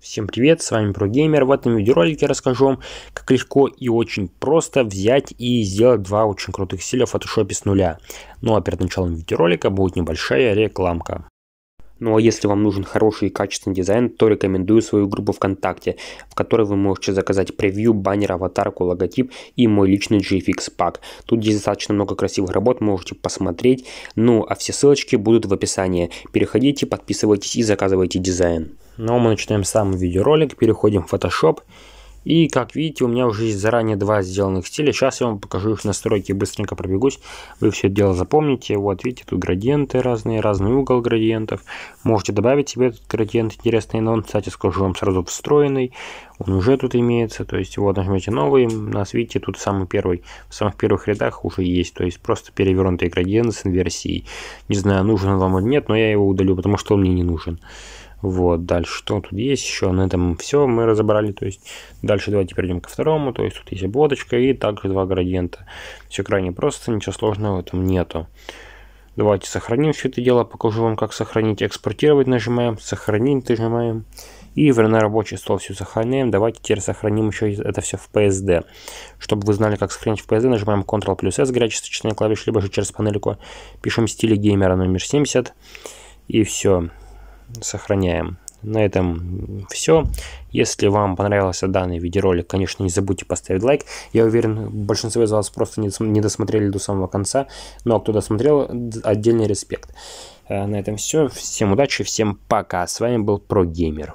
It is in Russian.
Всем привет, с вами ProGamer. В этом видеоролике расскажу вам, как легко и очень просто взять и сделать два очень крутых стиля в Photoshop с нуля. Ну а перед началом видеоролика будет небольшая рекламка. Ну а если вам нужен хороший и качественный дизайн, то рекомендую свою группу ВКонтакте, в которой вы можете заказать превью, баннер, аватарку, логотип и мой личный GFX пак. Тут достаточно много красивых работ, можете посмотреть. Ну а все ссылочки будут в описании. Переходите, подписывайтесь и заказывайте дизайн. Ну а мы начинаем сам видеоролик, переходим в Photoshop. И как видите, у меня уже есть заранее два сделанных стиля. Сейчас я вам покажу их настройки, быстренько пробегусь. Вы все это дело запомните. Вот видите, тут градиенты разные, разный угол градиентов. Можете добавить себе этот градиент интересный, но он, кстати, скажу вам сразу встроенный. Он уже тут имеется, то есть вот нажмете новый, у нас видите, тут самый первый, в самых первых рядах уже есть, то есть просто перевернутый градиент с инверсией. Не знаю, нужен вам или нет, но я его удалю, потому что он мне не нужен. Вот, дальше что тут есть еще? На этом все мы разобрали. То есть дальше давайте перейдем ко второму. То есть тут есть обводочка и также два градиента. Все крайне просто, ничего сложного в этом нету. Давайте сохраним все это дело, покажу вам, как сохранить. Экспортировать нажимаем, сохранить нажимаем. И на рабочий стол все сохраняем. Давайте теперь сохраним еще это все в PSD. Чтобы вы знали, как сохранить в PSD, нажимаем Ctrl плюс S, горячая клавиш, либо же через панельку. Пишем стиле геймера номер 70. И все сохраняем. На этом все. Если вам понравился данный видеоролик, конечно, не забудьте поставить лайк. Я уверен, большинство из вас просто не досмотрели до самого конца. Но ну, а кто досмотрел, отдельный респект. Э, на этом все. Всем удачи, всем пока. С вами был ProGamer.